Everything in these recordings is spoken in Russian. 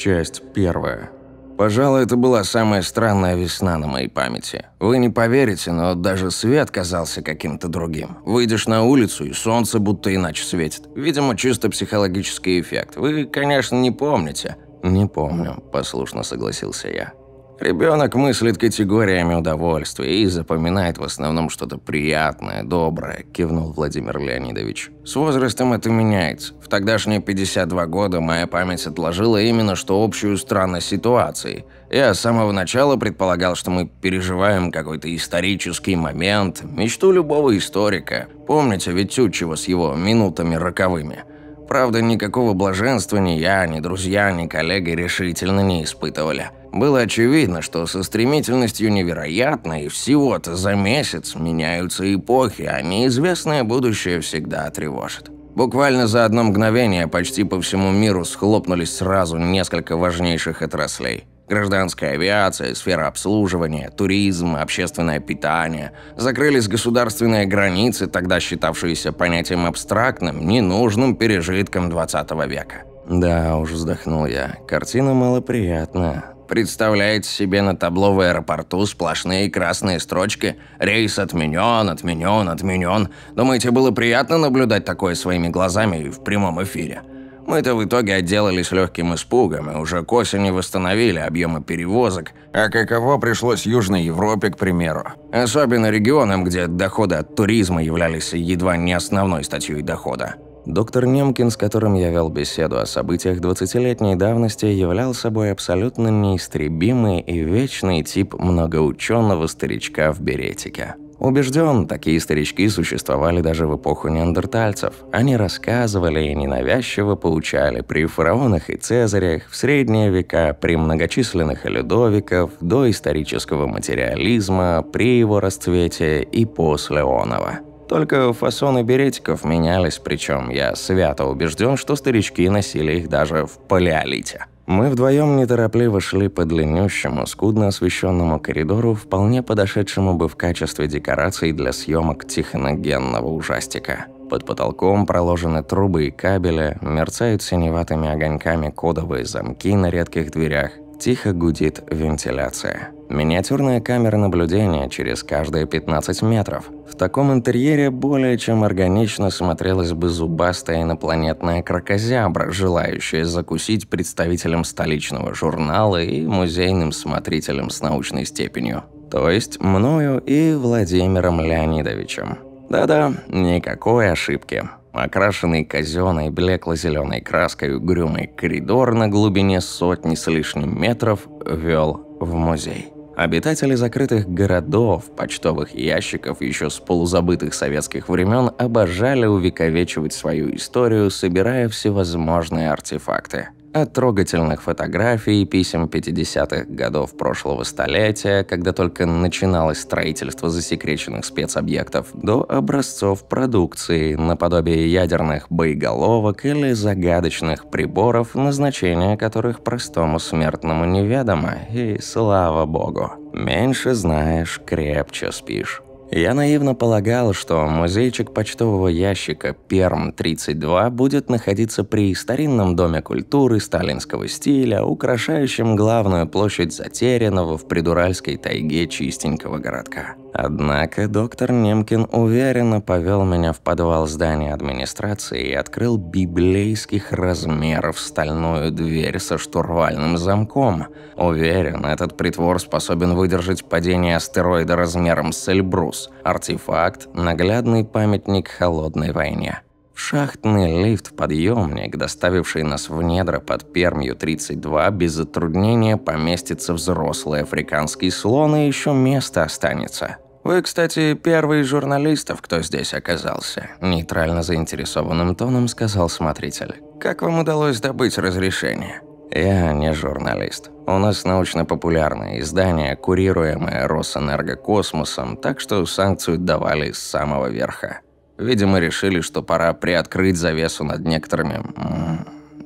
Часть первая. Пожалуй, это была самая странная весна на моей памяти. Вы не поверите, но даже свет казался каким-то другим. Выйдешь на улицу, и солнце будто иначе светит. Видимо, чисто психологический эффект. Вы, конечно, не помните. «Не помню», – послушно согласился я. Ребенок мыслит категориями удовольствия и запоминает в основном что-то приятное, доброе», – кивнул Владимир Леонидович. «С возрастом это меняется. В тогдашние 52 года моя память отложила именно что общую странность ситуации. Я с самого начала предполагал, что мы переживаем какой-то исторический момент, мечту любого историка. Помните Витючева с его минутами роковыми?» Правда, никакого блаженства ни я, ни друзья, ни коллеги решительно не испытывали. Было очевидно, что со стремительностью невероятной всего-то за месяц меняются эпохи, а неизвестное будущее всегда тревожит. Буквально за одно мгновение почти по всему миру схлопнулись сразу несколько важнейших отраслей. Гражданская авиация, сфера обслуживания, туризм, общественное питание. Закрылись государственные границы, тогда считавшиеся понятием абстрактным, ненужным пережитком 20 века. Да уж, вздохнул я, картина малоприятная представляет себе на табло в аэропорту сплошные красные строчки «Рейс отменен, отменен, отменен». Думаете, было приятно наблюдать такое своими глазами и в прямом эфире? Мы-то в итоге отделались легким испугом и уже к осени восстановили объемы перевозок. А каково пришлось Южной Европе, к примеру? Особенно регионам, где доходы от туризма являлись едва не основной статьей дохода. Доктор Немкин, с которым я вел беседу о событиях 20-летней давности, являл собой абсолютно неистребимый и вечный тип многоученого старичка в беретике. Убежден, такие старички существовали даже в эпоху неандертальцев. Они рассказывали и ненавязчиво получали при фараонах и цезарях, в средние века, при многочисленных людовиков, до исторического материализма, при его расцвете и после оного. Только фасоны беретиков менялись, причем я свято убежден, что старички носили их даже в палеолите. Мы вдвоем неторопливо шли по длиннющему, скудно освещенному коридору, вполне подошедшему бы в качестве декораций для съемок техногенного ужастика. Под потолком проложены трубы и кабели, мерцают синеватыми огоньками кодовые замки на редких дверях, Тихо гудит вентиляция. Миниатюрная камера наблюдения через каждые 15 метров. В таком интерьере более чем органично смотрелась бы зубастая инопланетная крокозябра, желающая закусить представителям столичного журнала и музейным смотрителям с научной степенью. То есть мною и Владимиром Леонидовичем. Да-да, никакой ошибки. Окрашенный казенной блекло-зеленой краской угрюмый коридор на глубине сотни с лишним метров вел в музей. Обитатели закрытых городов, почтовых ящиков еще с полузабытых советских времен обожали увековечивать свою историю, собирая всевозможные артефакты. От трогательных фотографий и писем 50-х годов прошлого столетия, когда только начиналось строительство засекреченных спецобъектов, до образцов продукции, наподобие ядерных боеголовок или загадочных приборов, назначение которых простому смертному неведомо, и слава богу. Меньше знаешь, крепче спишь. Я наивно полагал, что музейчик почтового ящика Перм-32 будет находиться при старинном доме культуры сталинского стиля, украшающем главную площадь затерянного в придуральской тайге чистенького городка. Однако доктор Немкин уверенно повел меня в подвал здания администрации и открыл библейских размеров стальную дверь со штурвальным замком. Уверен, этот притвор способен выдержать падение астероида размером с Эльбрус. Артефакт – наглядный памятник холодной войне. Шахтный лифт-подъемник, доставивший нас в недра под Пермью 32, без затруднения поместится взрослый африканский слон, и еще место останется. «Вы, кстати, первый из журналистов, кто здесь оказался», – нейтрально заинтересованным тоном сказал смотритель. «Как вам удалось добыть разрешение?» «Я не журналист. У нас научно-популярное издание, курируемое Росэнергокосмосом, так что санкцию давали с самого верха. Видимо, решили, что пора приоткрыть завесу над некоторыми...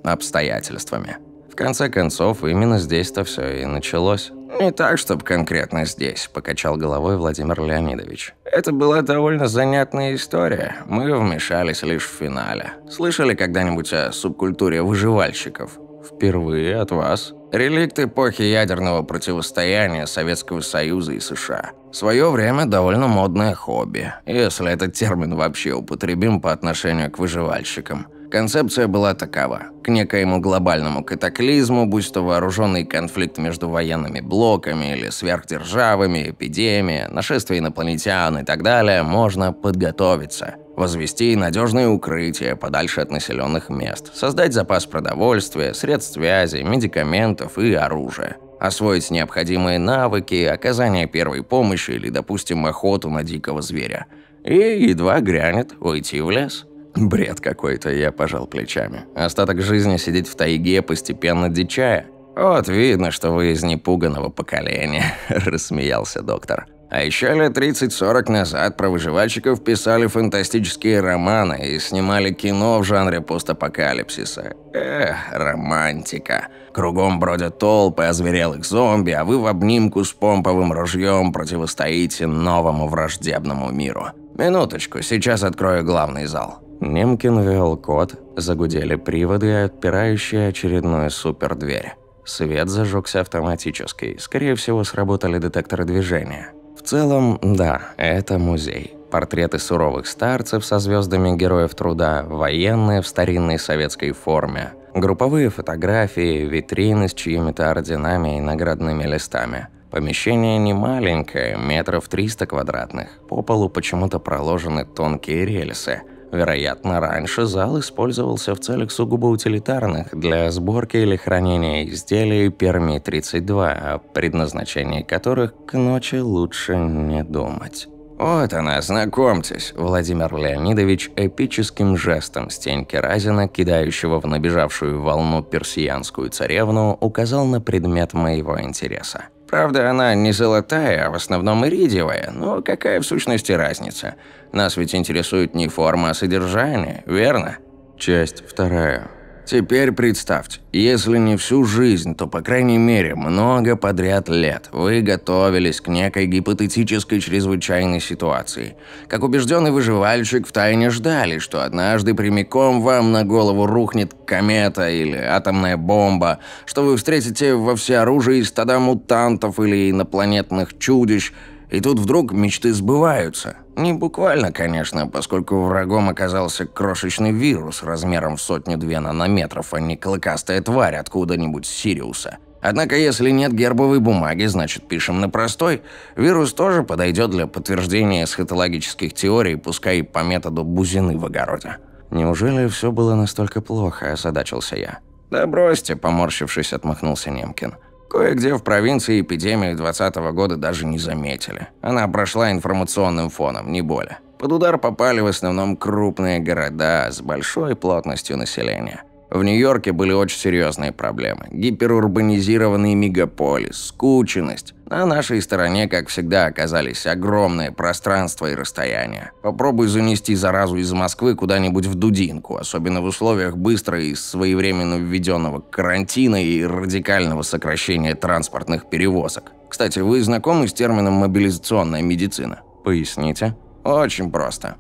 обстоятельствами. В конце концов, именно здесь-то все и началось». «Не так, чтобы конкретно здесь», – покачал головой Владимир Леонидович. «Это была довольно занятная история. Мы вмешались лишь в финале. Слышали когда-нибудь о субкультуре выживальщиков?» «Впервые от вас». Реликт эпохи ядерного противостояния Советского Союза и США. В свое время довольно модное хобби, если этот термин вообще употребим по отношению к выживальщикам. Концепция была такова. К некоему глобальному катаклизму, будь то вооруженный конфликт между военными блоками или сверхдержавами, эпидемия, нашествие инопланетян и так далее, можно подготовиться. Возвести надежные укрытия подальше от населенных мест, создать запас продовольствия, средств связи, медикаментов и оружия освоить необходимые навыки, оказание первой помощи или, допустим, охоту на дикого зверя. И едва грянет, уйти в лес. Бред какой-то, я пожал плечами. Остаток жизни сидеть в тайге, постепенно дичая. «Вот видно, что вы из непуганного поколения», – рассмеялся доктор. А еще лет 30-40 назад про выживальщиков писали фантастические романы и снимали кино в жанре постапокалипсиса. Эх, романтика. Кругом бродят толпы озверелых зомби, а вы в обнимку с помповым ружьем противостоите новому враждебному миру. Минуточку, сейчас открою главный зал. Немкин ввел код, загудели приводы, отпирающие очередную супердверь. Свет зажегся автоматически, скорее всего, сработали детекторы движения. В целом, да, это музей. Портреты суровых старцев со звездами героев труда, военные в старинной советской форме, групповые фотографии, витрины с чьими-то орденами и наградными листами. Помещение не маленькое, метров 300 квадратных. По полу почему-то проложены тонкие рельсы – Вероятно, раньше зал использовался в целях сугубо утилитарных для сборки или хранения изделий Перми-32, о предназначении которых к ночи лучше не думать. «Вот она, знакомьтесь!» Владимир Леонидович эпическим жестом стенки Разина, кидающего в набежавшую волну персиянскую царевну, указал на предмет моего интереса. Правда, она не золотая, а в основном иридиевая, но какая в сущности разница? Нас ведь интересует не форма, а содержание, верно? Часть вторая. Теперь представьте, если не всю жизнь, то, по крайней мере, много подряд лет вы готовились к некой гипотетической чрезвычайной ситуации. Как убежденный выживальщик, втайне ждали, что однажды прямиком вам на голову рухнет комета или атомная бомба, что вы встретите во всеоружии стада мутантов или инопланетных чудищ, и тут вдруг мечты сбываются – не буквально, конечно, поскольку врагом оказался крошечный вирус размером в сотню-две нанометров, а не клыкастая тварь откуда-нибудь с Сириуса. Однако, если нет гербовой бумаги, значит, пишем на простой. Вирус тоже подойдет для подтверждения эсхатологических теорий, пускай по методу бузины в огороде. «Неужели все было настолько плохо?» – озадачился я. «Да бросьте», – поморщившись, отмахнулся Немкин. Кое-где в провинции эпидемию 2020 года даже не заметили. Она прошла информационным фоном, не более. Под удар попали в основном крупные города с большой плотностью населения – в Нью-Йорке были очень серьезные проблемы. Гиперурбанизированный мегаполис, скученность. На нашей стороне, как всегда, оказались огромные пространства и расстояния. Попробуй занести заразу из Москвы куда-нибудь в Дудинку, особенно в условиях быстро и своевременно введенного карантина и радикального сокращения транспортных перевозок. Кстати, вы знакомы с термином «мобилизационная медицина»? Поясните. Очень просто.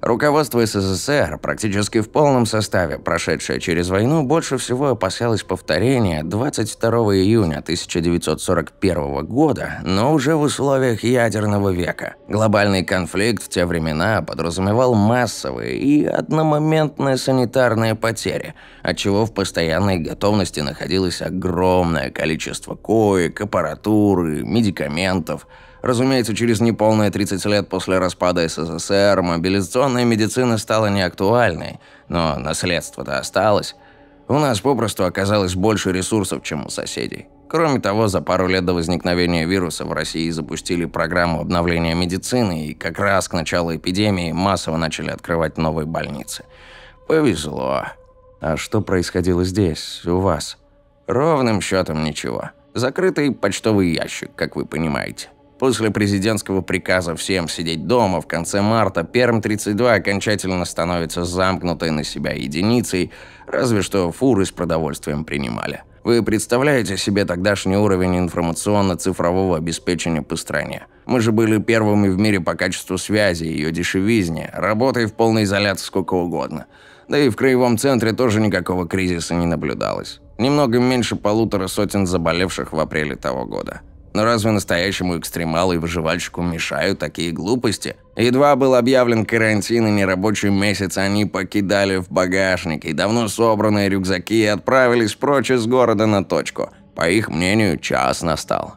Руководство СССР, практически в полном составе, прошедшее через войну, больше всего опасалось повторения 22 июня 1941 года, но уже в условиях ядерного века. Глобальный конфликт в те времена подразумевал массовые и одномоментные санитарные потери, отчего в постоянной готовности находилось огромное количество коек, аппаратуры, медикаментов – Разумеется, через неполные 30 лет после распада СССР мобилизационная медицина стала неактуальной, но наследство-то осталось. У нас попросту оказалось больше ресурсов, чем у соседей. Кроме того, за пару лет до возникновения вируса в России запустили программу обновления медицины, и как раз к началу эпидемии массово начали открывать новые больницы. Повезло. А что происходило здесь, у вас? Ровным счетом ничего. Закрытый почтовый ящик, как вы понимаете. После президентского приказа всем сидеть дома в конце марта Перм-32 окончательно становится замкнутой на себя единицей, разве что фуры с продовольствием принимали. Вы представляете себе тогдашний уровень информационно-цифрового обеспечения по стране? Мы же были первыми в мире по качеству связи, ее дешевизне, работой в полной изоляции сколько угодно. Да и в краевом центре тоже никакого кризиса не наблюдалось. Немного меньше полутора сотен заболевших в апреле того года. Но разве настоящему экстремалу и выживальщику мешают такие глупости? Едва был объявлен карантин и нерабочий месяц, они покидали в багажнике давно собранные рюкзаки и отправились прочь из города на точку. По их мнению, час настал.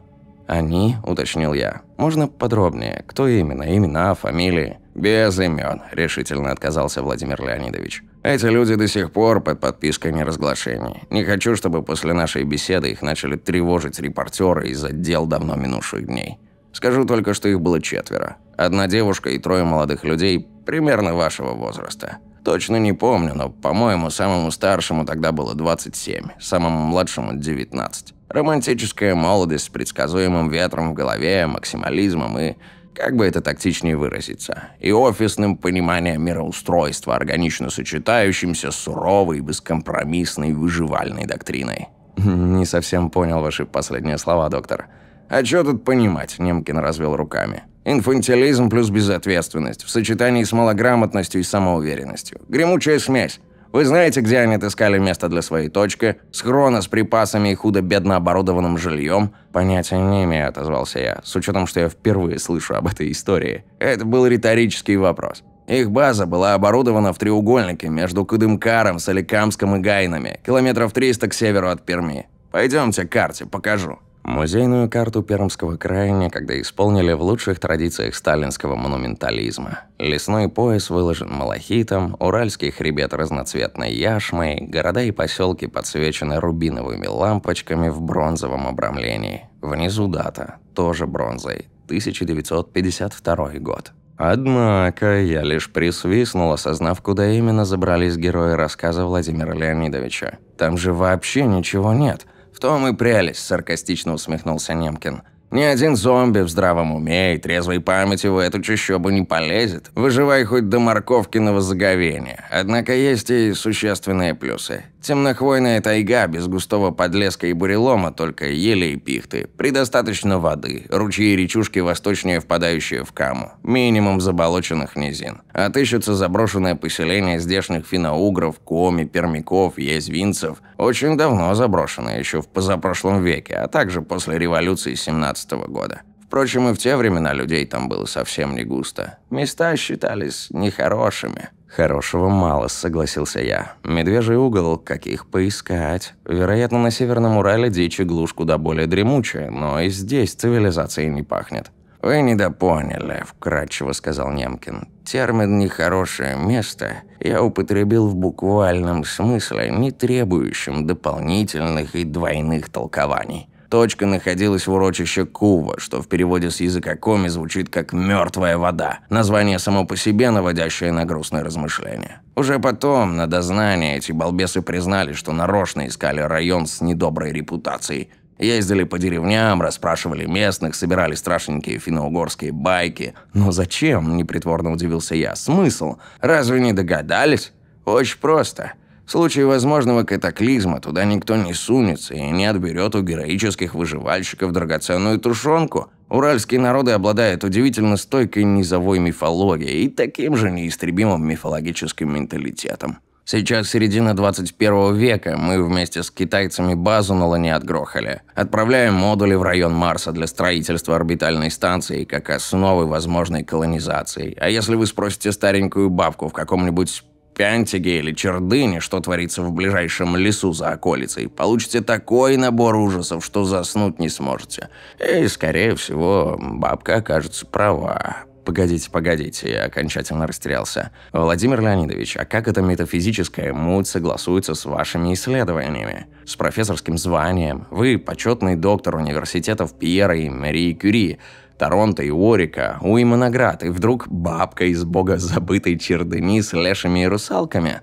«Они?» – уточнил я. «Можно подробнее? Кто именно? Имена, фамилии?» «Без имен», – решительно отказался Владимир Леонидович. Эти люди до сих пор под подпиской неразглашений. Не хочу, чтобы после нашей беседы их начали тревожить репортеры из отдел давно минувших дней. Скажу только, что их было четверо. Одна девушка и трое молодых людей примерно вашего возраста. Точно не помню, но, по-моему, самому старшему тогда было 27, самому младшему – 19. Романтическая молодость с предсказуемым ветром в голове, максимализмом и как бы это тактичнее выразиться, и офисным пониманием мироустройства, органично сочетающимся с суровой и бескомпромиссной выживальной доктриной. «Не совсем понял ваши последние слова, доктор». «А чё тут понимать?» – Немкин развел руками. «Инфантилизм плюс безответственность в сочетании с малограмотностью и самоуверенностью. Гремучая смесь. Вы знаете, где они отыскали место для своей точки, схрона с припасами и худо-бедно оборудованным жильем? Понятия не имею, отозвался я, с учетом, что я впервые слышу об этой истории. Это был риторический вопрос. Их база была оборудована в треугольнике между Кудымкаром, Соликамском и Гайнами, километров 300 к северу от Перми. Пойдемте к карте, покажу. Музейную карту Пермского края некогда исполнили в лучших традициях сталинского монументализма. Лесной пояс выложен малахитом, уральский хребет разноцветной яшмой, города и поселки подсвечены рубиновыми лампочками в бронзовом обрамлении. Внизу дата, тоже бронзой, 1952 год. Однако я лишь присвистнул, осознав, куда именно забрались герои рассказа Владимира Леонидовича. Там же вообще ничего нет – что мы прялись?» – саркастично усмехнулся Немкин. «Ни один зомби в здравом уме и трезвой памяти в эту чащобу не полезет. Выживай хоть до морковкиного заговения. Однако есть и существенные плюсы. Темнохвойная тайга без густого подлеска и бурелома, только ели и пихты. Предостаточно воды, ручьи и речушки восточнее впадающие в Каму. Минимум заболоченных низин. Отыщутся заброшенное поселение здешних финоугров, коми, пермяков, язвинцев, Очень давно заброшенное, еще в позапрошлом веке, а также после революции 17 -го года. Впрочем, и в те времена людей там было совсем не густо. Места считались нехорошими. «Хорошего мало», — согласился я. «Медвежий угол, как их поискать? Вероятно, на Северном Урале дичь и глушь куда более дремучая, но и здесь цивилизации не пахнет». «Вы недопоняли», — вкратчиво сказал Немкин. «Термин «нехорошее место» я употребил в буквальном смысле, не требующем дополнительных и двойных толкований точка находилась в урочище Кува, что в переводе с языка коми звучит как «мертвая вода». Название само по себе наводящее на грустные размышления. Уже потом, на дознание, эти балбесы признали, что нарочно искали район с недоброй репутацией. Ездили по деревням, расспрашивали местных, собирали страшненькие финно-угорские байки. Но зачем, непритворно удивился я, смысл? Разве не догадались? Очень просто. В случае возможного катаклизма туда никто не сунется и не отберет у героических выживальщиков драгоценную тушенку. Уральские народы обладают удивительно стойкой низовой мифологией и таким же неистребимым мифологическим менталитетом. Сейчас середина 21 века, мы вместе с китайцами базу на Луне отгрохали. Отправляем модули в район Марса для строительства орбитальной станции как основы возможной колонизации. А если вы спросите старенькую бабку в каком-нибудь Пянтиге или Чердыне, что творится в ближайшем лесу за околицей, получите такой набор ужасов, что заснуть не сможете. И, скорее всего, бабка окажется права. «Погодите, погодите», я окончательно растерялся. «Владимир Леонидович, а как эта метафизическая муть согласуется с вашими исследованиями? С профессорским званием? Вы почетный доктор университетов Пьера и Марии Кюри. Торонто и Уорика, уйма наград, и вдруг бабка из бога забытой чердыни с лешами и русалками.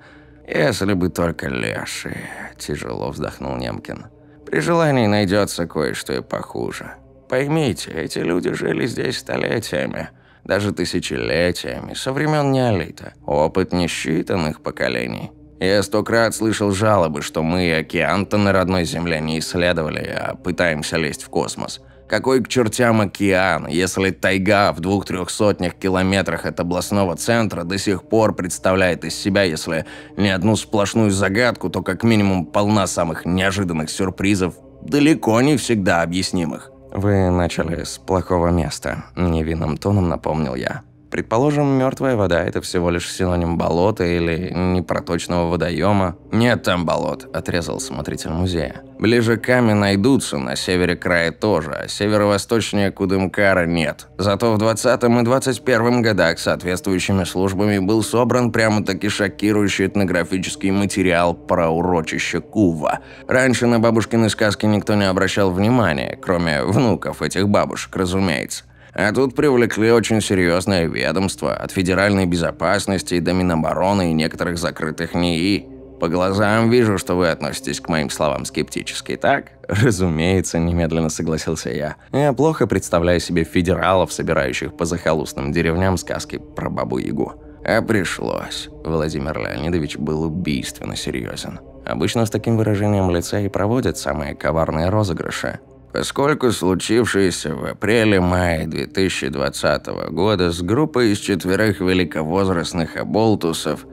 «Если бы только леши», – тяжело вздохнул Немкин. «При желании найдется кое-что и похуже. Поймите, эти люди жили здесь столетиями, даже тысячелетиями, со времен неолита. Опыт несчитанных поколений». Я сто крат слышал жалобы, что мы, океан-то на родной земле не исследовали, а пытаемся лезть в космос. Какой к чертям океан, если тайга в двух-трех сотнях километрах от областного центра до сих пор представляет из себя, если не одну сплошную загадку, то как минимум полна самых неожиданных сюрпризов, далеко не всегда объяснимых. «Вы начали с плохого места», – невинным тоном напомнил я. Предположим, мертвая вода – это всего лишь синоним болота или непроточного водоема. «Нет там болот», – отрезал смотритель музея. «Ближе к Каме найдутся, на севере края тоже, а северо-восточнее Кудымкара нет. Зато в 20 и 21 годах соответствующими службами был собран прямо-таки шокирующий этнографический материал про урочище Кува. Раньше на бабушкины сказки никто не обращал внимания, кроме внуков этих бабушек, разумеется. А тут привлекли очень серьезное ведомство, от федеральной безопасности до Минобороны и некоторых закрытых НИИ. По глазам вижу, что вы относитесь к моим словам скептически, так? Разумеется, немедленно согласился я. Я плохо представляю себе федералов, собирающих по захолустным деревням сказки про Бабу-Ягу. А пришлось. Владимир Леонидович был убийственно серьезен. Обычно с таким выражением лица и проводят самые коварные розыгрыши поскольку случившееся в апреле-мае 2020 года с группой из четверых великовозрастных оболтусов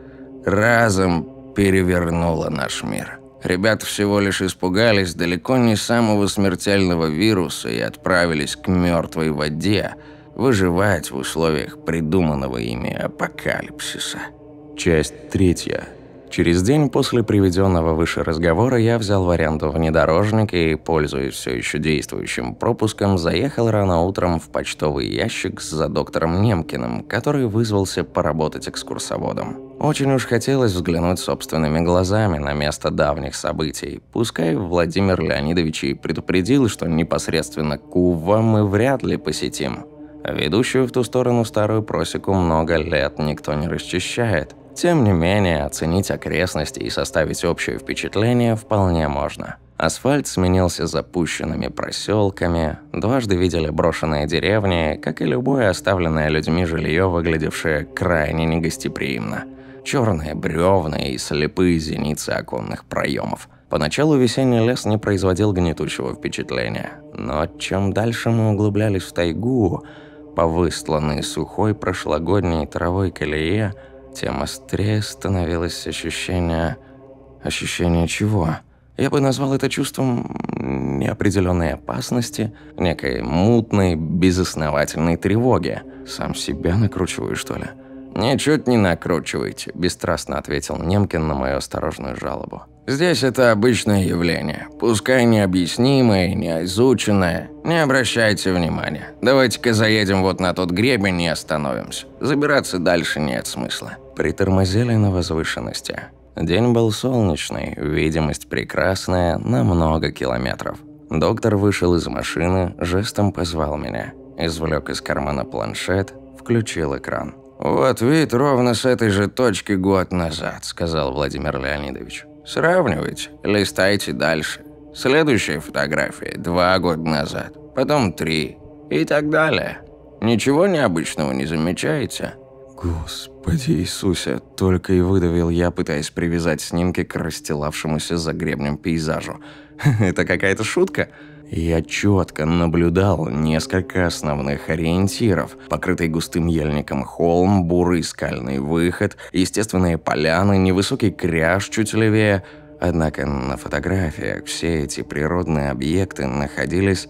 разом перевернуло наш мир. Ребята всего лишь испугались далеко не самого смертельного вируса и отправились к мертвой воде выживать в условиях придуманного ими апокалипсиса. Часть третья. Через день после приведенного выше разговора я взял в аренду внедорожник и, пользуясь все еще действующим пропуском, заехал рано утром в почтовый ящик за доктором Немкиным, который вызвался поработать экскурсоводом. Очень уж хотелось взглянуть собственными глазами на место давних событий. Пускай Владимир Леонидович и предупредил, что непосредственно Кува мы вряд ли посетим. Ведущую в ту сторону старую просеку много лет никто не расчищает. Тем не менее, оценить окрестности и составить общее впечатление вполне можно. Асфальт сменился запущенными проселками, дважды видели брошенные деревни, как и любое оставленное людьми жилье, выглядевшее крайне негостеприимно. Черные бревна и слепые зеницы оконных проемов. Поначалу весенний лес не производил гнетущего впечатления, но чем дальше мы углублялись в тайгу, по выстланной сухой прошлогодней травой колее – тем острее становилось ощущение... Ощущение чего? Я бы назвал это чувством неопределенной опасности, некой мутной, безосновательной тревоги. Сам себя накручиваю, что ли? «Ничуть не накручивайте», – бесстрастно ответил Немкин на мою осторожную жалобу. «Здесь это обычное явление, пускай необъяснимое, неизученное. Не обращайте внимания. Давайте-ка заедем вот на тот гребень и остановимся. Забираться дальше нет смысла». Притормозили на возвышенности. День был солнечный, видимость прекрасная на много километров. Доктор вышел из машины, жестом позвал меня. Извлек из кармана планшет, включил экран. «Вот вид ровно с этой же точки год назад», – сказал Владимир Леонидович. «Сравнивайте, листайте дальше. Следующая фотография – два года назад, потом три и так далее. Ничего необычного не замечаете?» «Господи Иисусе!» – только и выдавил я, пытаясь привязать снимки к расстилавшемуся за гребнем пейзажу. «Это какая-то шутка?» Я четко наблюдал несколько основных ориентиров. Покрытый густым ельником холм, бурый скальный выход, естественные поляны, невысокий кряж чуть левее. Однако на фотографиях все эти природные объекты находились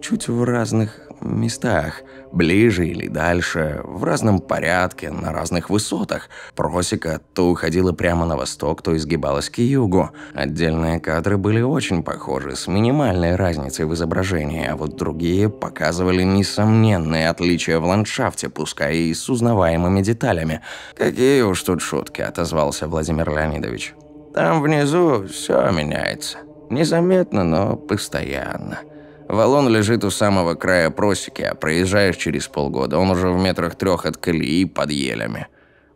чуть в разных местах, ближе или дальше, в разном порядке, на разных высотах. Просека то уходила прямо на восток, то изгибалась к югу. Отдельные кадры были очень похожи, с минимальной разницей в изображении, а вот другие показывали несомненные отличия в ландшафте, пускай и с узнаваемыми деталями. «Какие уж тут шутки», – отозвался Владимир Леонидович. «Там внизу все меняется. Незаметно, но постоянно». Валон лежит у самого края просеки, а проезжаешь через полгода, он уже в метрах трех от колеи под елями.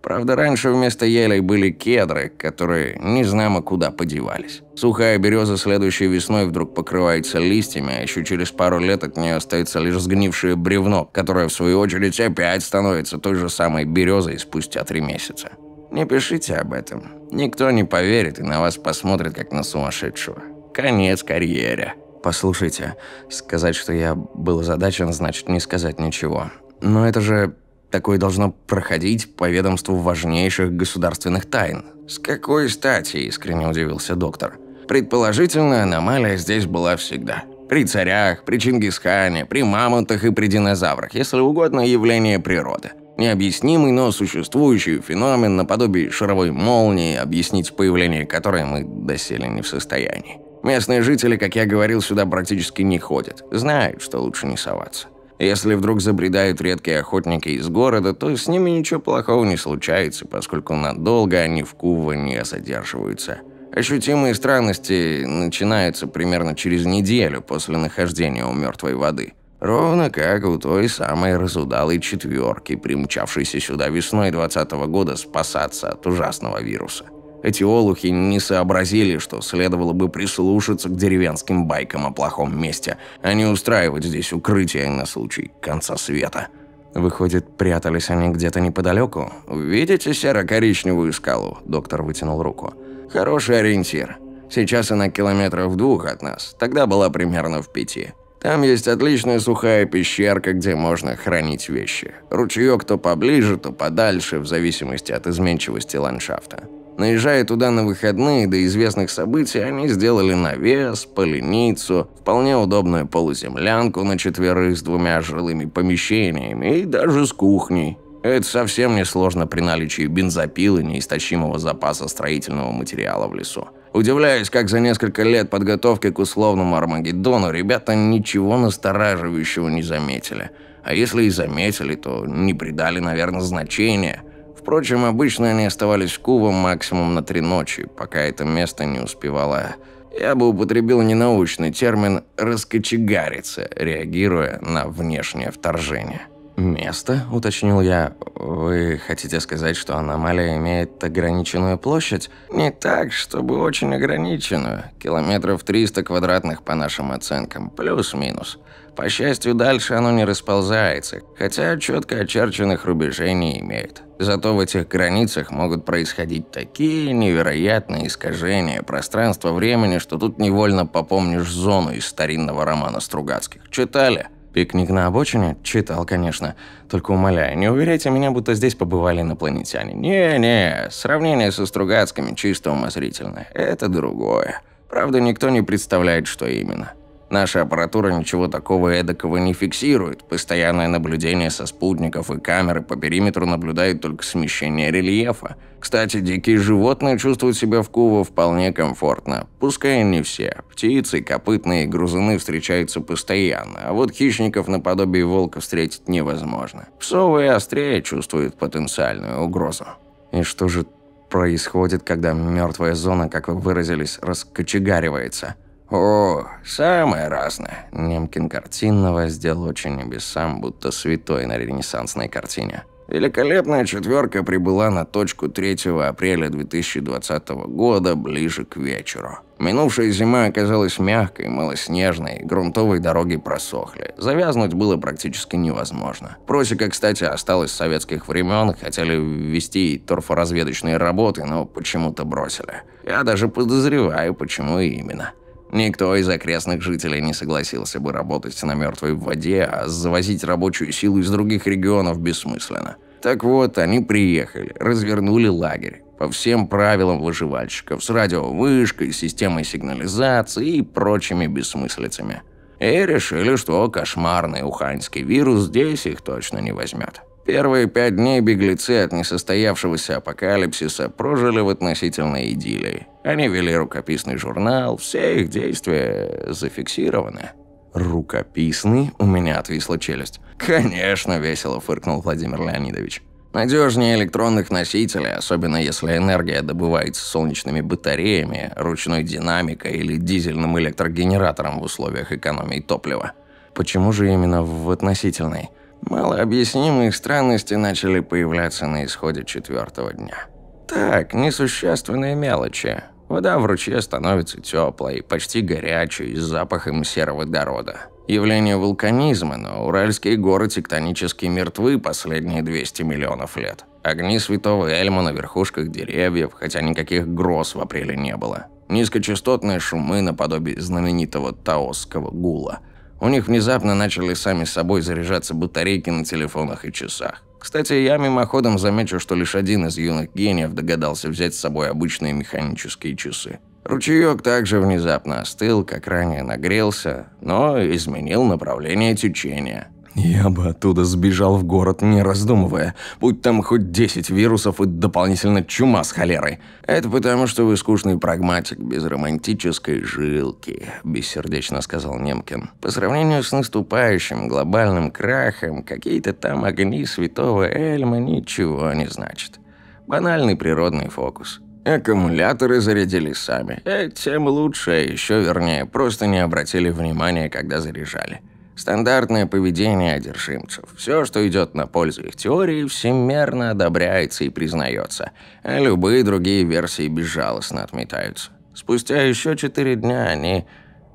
Правда, раньше вместо елей были кедры, которые не знамо куда подевались. Сухая береза следующей весной вдруг покрывается листьями, а еще через пару лет от нее остается лишь сгнившее бревно, которое в свою очередь опять становится той же самой березой спустя три месяца. Не пишите об этом. Никто не поверит и на вас посмотрит, как на сумасшедшего. Конец карьере. Послушайте, сказать, что я был озадачен, значит не сказать ничего. Но это же такое должно проходить по ведомству важнейших государственных тайн. С какой стати, искренне удивился доктор. Предположительно, аномалия здесь была всегда. При царях, при Чингисхане, при мамонтах и при динозаврах, если угодно, явление природы. Необъяснимый, но существующий феномен наподобие шаровой молнии, объяснить появление которой мы доселе не в состоянии. Местные жители, как я говорил, сюда практически не ходят. Знают, что лучше не соваться. Если вдруг забредают редкие охотники из города, то с ними ничего плохого не случается, поскольку надолго они в Кува не задерживаются. Ощутимые странности начинаются примерно через неделю после нахождения у мертвой воды. Ровно как у той самой разудалой четверки, примчавшейся сюда весной 2020 года спасаться от ужасного вируса. Эти олухи не сообразили, что следовало бы прислушаться к деревенским байкам о плохом месте, а не устраивать здесь укрытие на случай конца света. Выходит, прятались они где-то неподалеку? Видите серо-коричневую скалу? Доктор вытянул руку. Хороший ориентир. Сейчас она километров двух от нас, тогда была примерно в пяти. Там есть отличная сухая пещерка, где можно хранить вещи. Ручеек то поближе, то подальше, в зависимости от изменчивости ландшафта. Наезжая туда на выходные до известных событий, они сделали навес, поленицу, вполне удобную полуземлянку на четверых с двумя жилыми помещениями и даже с кухней. Это совсем несложно при наличии бензопилы неистощимого запаса строительного материала в лесу. Удивляюсь, как за несколько лет подготовки к условному Армагеддону ребята ничего настораживающего не заметили. А если и заметили, то не придали, наверное, значения – Впрочем, обычно они оставались в Кува максимум на три ночи, пока это место не успевало. Я бы употребил ненаучный термин «раскочегариться», реагируя на внешнее вторжение. «Место?» – уточнил я. «Вы хотите сказать, что аномалия имеет ограниченную площадь?» «Не так, чтобы очень ограниченную. Километров 300 квадратных по нашим оценкам, плюс-минус. По счастью, дальше оно не расползается, хотя четко очерченных рубежей не имеет. Зато в этих границах могут происходить такие невероятные искажения пространства-времени, что тут невольно попомнишь зону из старинного романа Стругацких. Читали? «Пикник на обочине?» Читал, конечно. Только умоляю, не уверяйте меня, будто здесь побывали инопланетяне. Не-не, сравнение со Стругацкими чисто умозрительное. Это другое. Правда, никто не представляет, что именно. Наша аппаратура ничего такого эдакого не фиксирует. Постоянное наблюдение со спутников и камеры по периметру наблюдают только смещение рельефа. Кстати, дикие животные чувствуют себя в Кува вполне комфортно. Пускай не все. Птицы, копытные и грызуны встречаются постоянно, а вот хищников наподобие волка встретить невозможно. Псовые острее чувствуют потенциальную угрозу. И что же происходит, когда мертвая зона, как вы выразились, раскочегаривается? «О, самое разное!» Немкин картинно воздел очень небесам, будто святой на ренессансной картине. Великолепная четверка прибыла на точку 3 апреля 2020 года ближе к вечеру. Минувшая зима оказалась мягкой, малоснежной, грунтовые дороги просохли. Завязнуть было практически невозможно. Просека, кстати, осталась с советских времен, хотели ввести торфоразведочные работы, но почему-то бросили. Я даже подозреваю, почему именно. Никто из окрестных жителей не согласился бы работать на мертвой воде, а завозить рабочую силу из других регионов бессмысленно. Так вот, они приехали, развернули лагерь. По всем правилам выживальщиков, с радиовышкой, системой сигнализации и прочими бессмыслицами. И решили, что кошмарный уханьский вирус здесь их точно не возьмет. Первые пять дней беглецы от несостоявшегося апокалипсиса прожили в относительной идиллии. Они вели рукописный журнал, все их действия зафиксированы. «Рукописный?» – у меня отвисла челюсть. «Конечно!» – весело фыркнул Владимир Леонидович. Надежнее электронных носителей, особенно если энергия добывается солнечными батареями, ручной динамикой или дизельным электрогенератором в условиях экономии топлива. Почему же именно в относительной? Малообъяснимые странности начали появляться на исходе четвертого дня. Так, несущественные мелочи. Вода в ручье становится теплой, почти горячей, с запахом сероводорода. Явление вулканизма, но уральские горы тектонически мертвы последние 200 миллионов лет. Огни святого Эльма на верхушках деревьев, хотя никаких гроз в апреле не было. Низкочастотные шумы наподобие знаменитого таосского гула – у них внезапно начали сами собой заряжаться батарейки на телефонах и часах. Кстати, я мимоходом замечу, что лишь один из юных гениев догадался взять с собой обычные механические часы. Ручеек также внезапно остыл, как ранее нагрелся, но изменил направление течения. Я бы оттуда сбежал в город, не раздумывая. Будь там хоть 10 вирусов и дополнительно чума с холерой. Это потому, что вы скучный прагматик, без романтической жилки, бессердечно сказал Немкин. По сравнению с наступающим глобальным крахом, какие-то там огни святого Эльма ничего не значат. Банальный природный фокус. Аккумуляторы зарядили сами. Э, тем лучше, а еще вернее, просто не обратили внимания, когда заряжали. Стандартное поведение одержимцев. Все, что идет на пользу их теории, всемерно одобряется и признается, а любые другие версии безжалостно отметаются. Спустя еще четыре дня они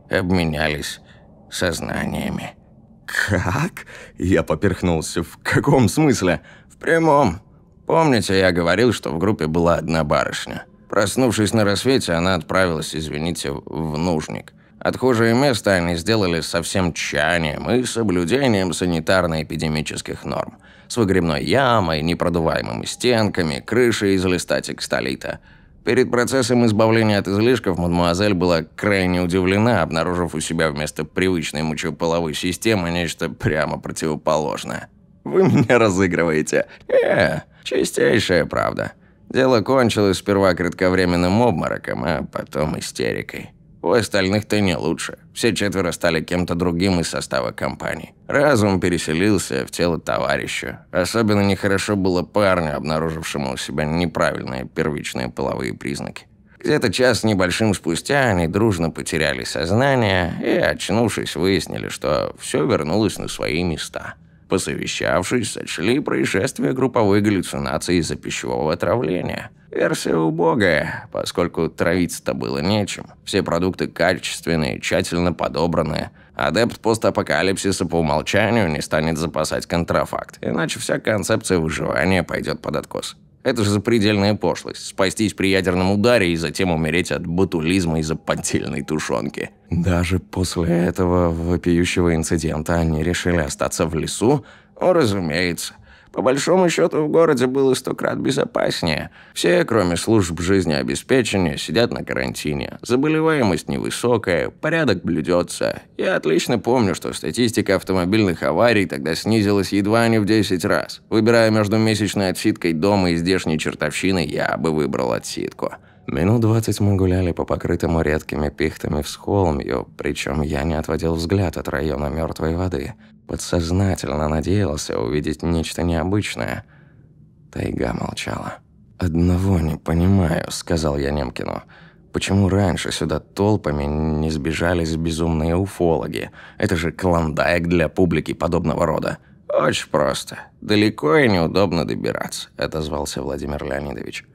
обменялись сознаниями. «Как?» – я поперхнулся. «В каком смысле?» «В прямом. Помните, я говорил, что в группе была одна барышня?» Проснувшись на рассвете, она отправилась, извините, в нужник – Отхожее место они сделали со всем тщанием и соблюдением санитарно-эпидемических норм. С выгребной ямой, непродуваемыми стенками, крышей из листа текстолита. Перед процессом избавления от излишков мадмуазель была крайне удивлена, обнаружив у себя вместо привычной мочеполовой системы нечто прямо противоположное. «Вы меня разыгрываете?» «Э, чистейшая правда». Дело кончилось сперва кратковременным обмороком, а потом истерикой. У остальных-то не лучше. Все четверо стали кем-то другим из состава компании. Разум переселился в тело товарища. Особенно нехорошо было парню, обнаружившему у себя неправильные первичные половые признаки. Где-то час небольшим спустя они дружно потеряли сознание и, очнувшись, выяснили, что все вернулось на свои места. Посовещавшись, сочли происшествие групповой галлюцинации из-за пищевого отравления – Версия убогая, поскольку травиться-то было нечем. Все продукты качественные, тщательно подобранные. Адепт постапокалипсиса по умолчанию не станет запасать контрафакт, иначе вся концепция выживания пойдет под откос. Это же запредельная пошлость. Спастись при ядерном ударе и затем умереть от ботулизма из-за поддельной тушенки. Даже после этого вопиющего инцидента они решили остаться в лесу? О, разумеется. По большому счету в городе было сто крат безопаснее. Все, кроме служб жизнеобеспечения, сидят на карантине. Заболеваемость невысокая, порядок блюдется. Я отлично помню, что статистика автомобильных аварий тогда снизилась едва не в 10 раз. Выбирая между месячной отсидкой дома и здешней чертовщиной, я бы выбрал отсидку. Минут двадцать мы гуляли по покрытому редкими пихтами всхолмью, причем я не отводил взгляд от района мертвой воды. Подсознательно надеялся увидеть нечто необычное. Тайга молчала. «Одного не понимаю», — сказал я Немкину. «Почему раньше сюда толпами не сбежались безумные уфологи? Это же клондайк для публики подобного рода». «Очень просто. Далеко и неудобно добираться», — отозвался Владимир Леонидович.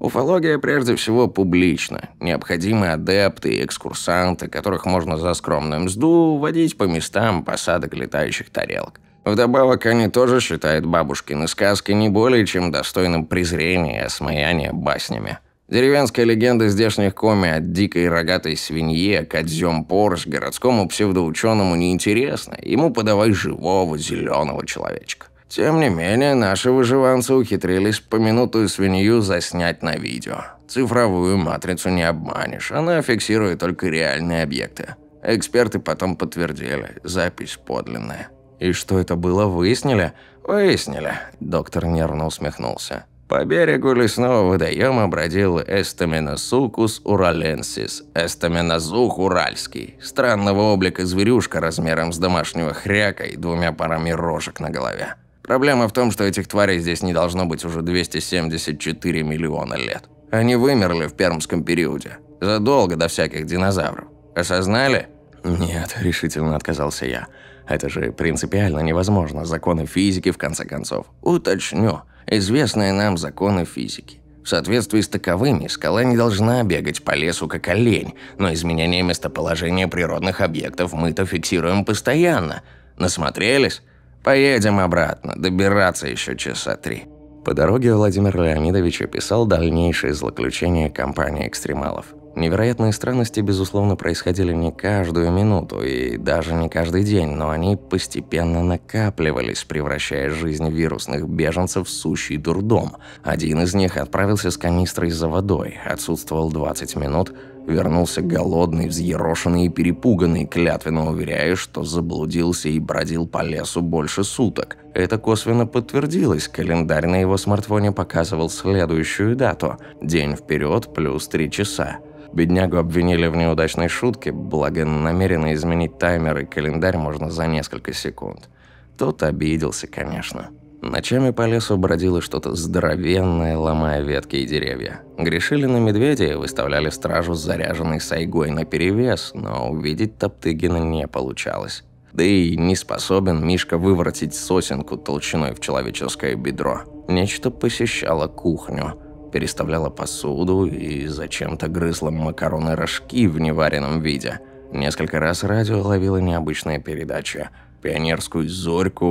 Уфология прежде всего публична. Необходимы адепты и экскурсанты, которых можно за скромную мзду водить по местам посадок летающих тарелок. Вдобавок, они тоже считают бабушкины сказки не более чем достойным презрения и осмеяния баснями. Деревенская легенда здешних коми от дикой рогатой свинье кадзем порш городскому псевдоучёному неинтересна. Ему подавай живого зеленого человечка. Тем не менее, наши выживанцы ухитрились поминутую свинью заснять на видео. Цифровую матрицу не обманешь, она фиксирует только реальные объекты. Эксперты потом подтвердили, запись подлинная. «И что это было, выяснили?» «Выяснили», – доктор нервно усмехнулся. По берегу лесного водоема бродил эстаминосукус ураленсис, эстаминозух уральский, странного облика зверюшка размером с домашнего хряка и двумя парами рожек на голове. Проблема в том, что этих тварей здесь не должно быть уже 274 миллиона лет. Они вымерли в пермском периоде, задолго до всяких динозавров. Осознали? Нет, решительно отказался я. Это же принципиально невозможно, законы физики в конце концов. Уточню, известные нам законы физики. В соответствии с таковыми, скала не должна бегать по лесу как олень, но изменение местоположения природных объектов мы-то фиксируем постоянно. Насмотрелись? Поедем обратно, добираться еще часа три». По дороге Владимир Леонидович описал дальнейшие злоключения компании экстремалов. Невероятные странности, безусловно, происходили не каждую минуту и даже не каждый день, но они постепенно накапливались, превращая жизнь вирусных беженцев в сущий дурдом. Один из них отправился с канистрой за водой, отсутствовал 20 минут, Вернулся голодный, взъерошенный и перепуганный, клятвенно уверяя, что заблудился и бродил по лесу больше суток. Это косвенно подтвердилось, календарь на его смартфоне показывал следующую дату – день вперед плюс три часа. Беднягу обвинили в неудачной шутке, благо намеренно изменить таймер и календарь можно за несколько секунд. Тот обиделся, конечно. Ночами по лесу бродило что-то здоровенное, ломая ветки и деревья. Грешили на медведя и выставляли стражу с заряженной сайгой на перевес, но увидеть Топтыгина не получалось. Да и не способен Мишка выворотить сосенку толщиной в человеческое бедро. Нечто посещало кухню, переставляло посуду и зачем-то грызло макароны-рожки в неваренном виде. Несколько раз радио ловило необычные передачи – пионерскую «Зорьку»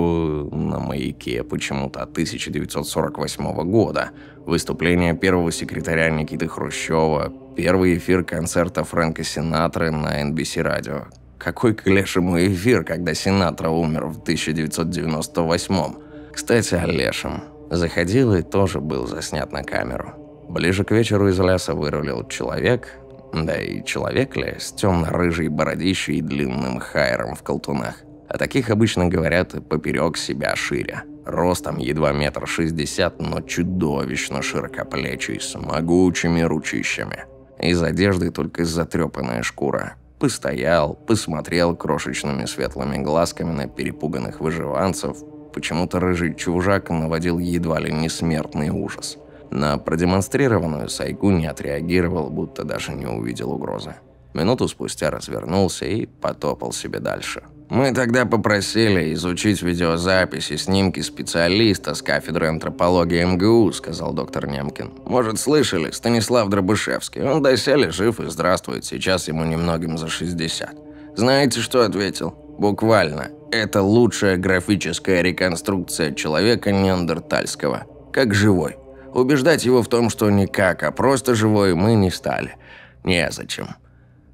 на маяке почему-то 1948 года, выступление первого секретаря Никиты Хрущева, первый эфир концерта Фрэнка Синатры на NBC радио. Какой к лешему эфир, когда Синатра умер в 1998 -м? Кстати, о лешем. Заходил и тоже был заснят на камеру. Ближе к вечеру из леса вырулил человек, да и человек ли, с темно-рыжей бородищей и длинным хайром в колтунах. А таких обычно говорят поперек себя шире. Ростом едва метр шестьдесят, но чудовищно широкоплечий, с могучими ручищами. Из одежды только затрепанная шкура. Постоял, посмотрел крошечными светлыми глазками на перепуганных выживанцев. Почему-то рыжий чужак наводил едва ли не смертный ужас. На продемонстрированную Сайгу не отреагировал, будто даже не увидел угрозы. Минуту спустя развернулся и потопал себе дальше. Мы тогда попросили изучить видеозаписи, снимки специалиста с кафедры антропологии МГУ, сказал доктор Немкин. Может, слышали, Станислав Дробышевский. Он доселе жив и здравствует, сейчас ему немногим за 60. Знаете, что ответил? Буквально. Это лучшая графическая реконструкция человека неандертальского. Как живой. Убеждать его в том, что никак, а просто живой мы не стали. Незачем. зачем.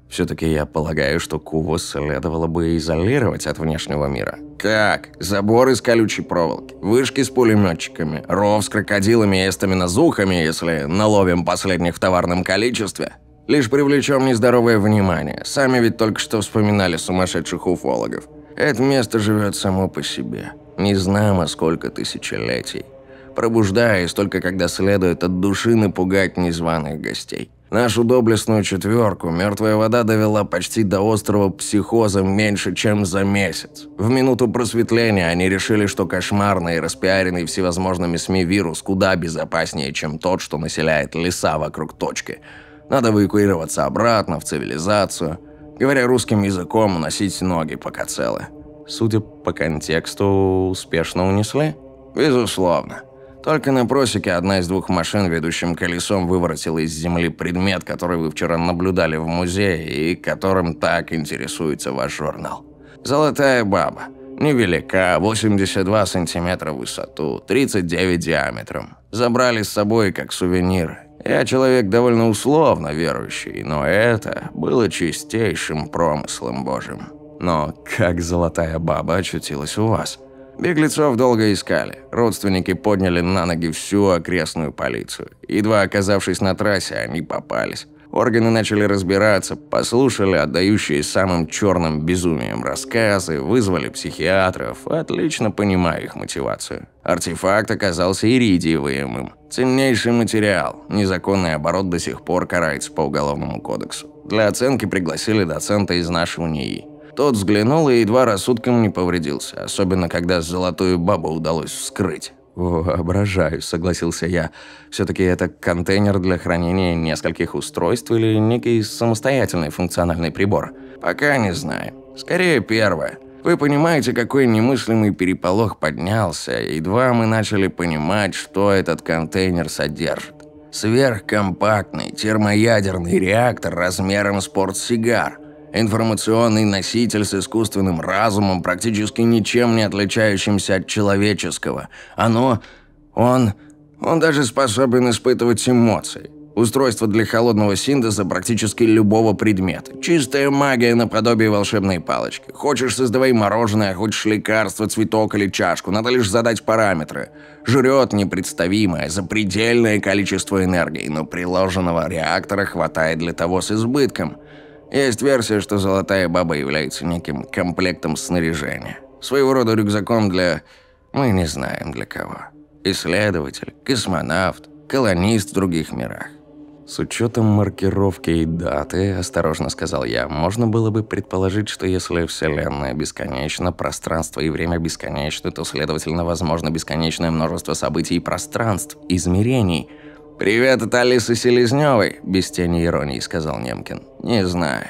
Все-таки я полагаю, что Куву следовало бы изолировать от внешнего мира. Как? Забор из колючей проволоки, вышки с пулеметчиками, ров с крокодилами и эстаминозухами, если наловим последних в товарном количестве? Лишь привлечем нездоровое внимание. Сами ведь только что вспоминали сумасшедших уфологов. Это место живет само по себе. Не знамо сколько тысячелетий. Пробуждаясь только когда следует от души напугать незваных гостей. Нашу доблестную четверку мертвая вода довела почти до острова психоза меньше, чем за месяц. В минуту просветления они решили, что кошмарный, и распиаренный всевозможными СМИ вирус куда безопаснее, чем тот, что населяет леса вокруг точки. Надо эвакуироваться обратно, в цивилизацию. Говоря русским языком, носить ноги пока целы. Судя по контексту, успешно унесли? Безусловно. Только на просеке одна из двух машин ведущим колесом выворотила из земли предмет, который вы вчера наблюдали в музее и которым так интересуется ваш журнал. Золотая баба. Невелика, 82 сантиметра в высоту, 39 диаметром. Забрали с собой как сувенир. Я человек довольно условно верующий, но это было чистейшим промыслом божьим. Но как золотая баба очутилась у вас? Беглецов долго искали. Родственники подняли на ноги всю окрестную полицию. Едва оказавшись на трассе, они попались. Органы начали разбираться, послушали отдающие самым черным безумием рассказы, вызвали психиатров, отлично понимая их мотивацию. Артефакт оказался иридиевым. Ценнейший материал. Незаконный оборот до сих пор карается по Уголовному кодексу. Для оценки пригласили доцента из нашего НИИ. Тот взглянул и едва рассудком не повредился, особенно когда золотую бабу удалось вскрыть. «Воображаю», — согласился я. «Все-таки это контейнер для хранения нескольких устройств или некий самостоятельный функциональный прибор?» «Пока не знаю. Скорее, первое. Вы понимаете, какой немыслимый переполох поднялся, едва мы начали понимать, что этот контейнер содержит. Сверхкомпактный термоядерный реактор размером с портсигар — информационный носитель с искусственным разумом, практически ничем не отличающимся от человеческого. Оно... он... он даже способен испытывать эмоции. Устройство для холодного синтеза практически любого предмета. Чистая магия наподобие волшебной палочки. Хочешь, создавай мороженое, хочешь лекарство, цветок или чашку. Надо лишь задать параметры. Жрет непредставимое, запредельное количество энергии, но приложенного реактора хватает для того с избытком – есть версия, что золотая баба является неким комплектом снаряжения. Своего рода рюкзаком для... мы не знаем для кого. Исследователь, космонавт, колонист в других мирах. «С учетом маркировки и даты, — осторожно сказал я, — можно было бы предположить, что если Вселенная бесконечна, пространство и время бесконечны, то, следовательно, возможно бесконечное множество событий и пространств, измерений — «Привет от Алисы Селезневой», – без тени иронии сказал Немкин. «Не знаю.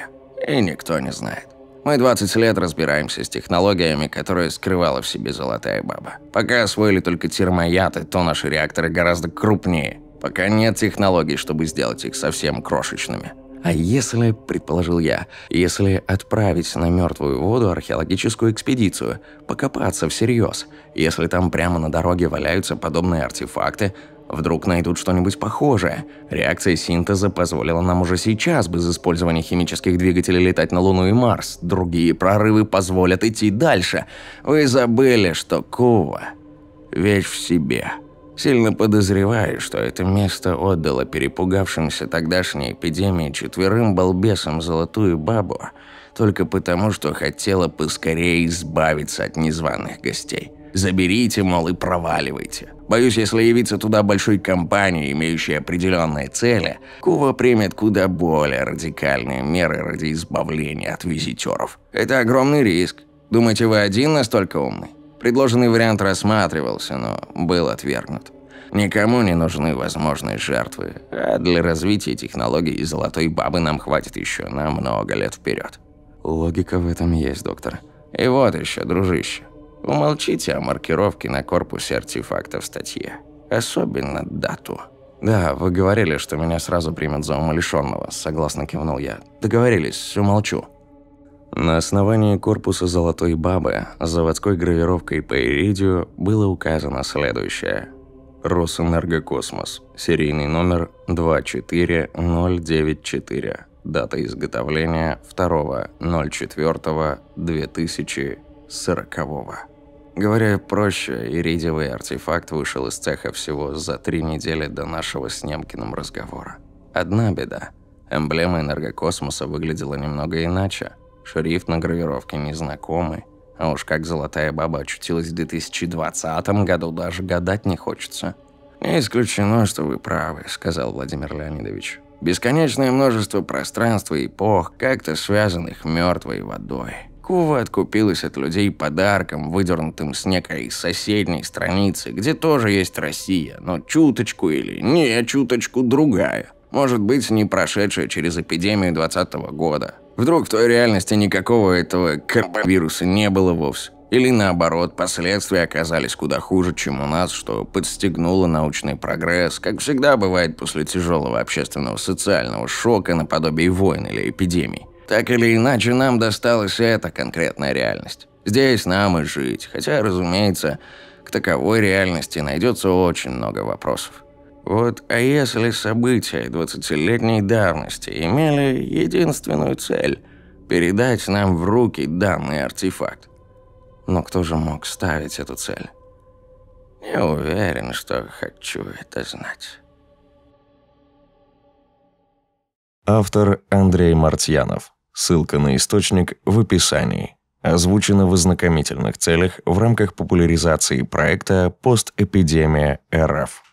И никто не знает. Мы 20 лет разбираемся с технологиями, которые скрывала в себе золотая баба. Пока освоили только термояты, то наши реакторы гораздо крупнее. Пока нет технологий, чтобы сделать их совсем крошечными». А если, предположил я, если отправить на мертвую воду археологическую экспедицию, покопаться всерьез, если там прямо на дороге валяются подобные артефакты, Вдруг найдут что-нибудь похожее. Реакция синтеза позволила нам уже сейчас без использования химических двигателей летать на Луну и Марс. Другие прорывы позволят идти дальше. Вы забыли, что Кува – вещь в себе. Сильно подозреваю, что это место отдало перепугавшимся тогдашней эпидемии четверым балбесам золотую бабу, только потому, что хотела поскорее избавиться от незваных гостей. Заберите, мол, и проваливайте. Боюсь, если явиться туда большой компанией, имеющей определенные цели, Куба примет куда более радикальные меры ради избавления от визитеров. Это огромный риск. Думаете, вы один настолько умный? Предложенный вариант рассматривался, но был отвергнут. Никому не нужны возможные жертвы, а для развития технологий золотой бабы нам хватит еще на много лет вперед. Логика в этом есть, доктор. И вот еще, дружище. Умолчите о маркировке на корпусе артефакта в статье. Особенно дату. «Да, вы говорили, что меня сразу примет за умалишенного», – согласно кивнул я. «Договорились, умолчу». На основании корпуса «Золотой бабы» заводской гравировкой по иридию было указано следующее. «Росэнергокосмос», серийный номер 24094, дата изготовления 2.04.2040. Говоря проще, иридиевый артефакт вышел из цеха всего за три недели до нашего с Немкиным разговора. Одна беда. Эмблема энергокосмоса выглядела немного иначе. Шрифт на гравировке незнакомый. А уж как золотая баба очутилась в 2020 году, даже гадать не хочется. «Не исключено, что вы правы», — сказал Владимир Леонидович. «Бесконечное множество пространств и эпох, как-то связанных мертвой водой». Кува откупилась от людей подарком, выдернутым с некой соседней страницы, где тоже есть Россия, но чуточку или не чуточку другая. Может быть, не прошедшая через эпидемию 2020 года. Вдруг в той реальности никакого этого коронавируса не было вовсе. Или наоборот, последствия оказались куда хуже, чем у нас, что подстегнуло научный прогресс, как всегда бывает после тяжелого общественного социального шока наподобие войн или эпидемий. Так или иначе, нам досталась эта конкретная реальность. Здесь нам и жить, хотя, разумеется, к таковой реальности найдется очень много вопросов. Вот а если события 20-летней давности имели единственную цель – передать нам в руки данный артефакт? Но кто же мог ставить эту цель? Не уверен, что хочу это знать. Автор Андрей Мартьянов Ссылка на источник в описании. Озвучено в ознакомительных целях в рамках популяризации проекта «Постэпидемия РФ».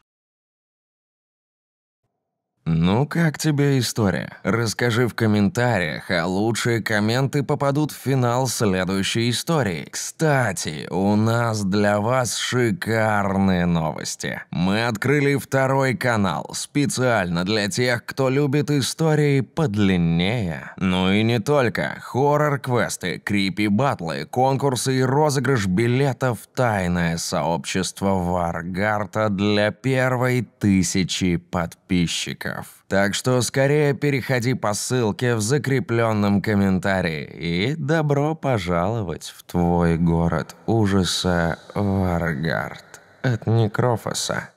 Ну, как тебе история? Расскажи в комментариях, а лучшие комменты попадут в финал следующей истории. Кстати, у нас для вас шикарные новости. Мы открыли второй канал, специально для тех, кто любит истории подлиннее. Ну и не только. Хоррор-квесты, крипи-батлы, конкурсы и розыгрыш билетов в «Тайное сообщество Варгарта» для первой тысячи подписчиков спойлеров. Так что скорее переходи по ссылке в закрепленном комментарии и добро пожаловать в твой город ужаса Варгард от Некрофоса.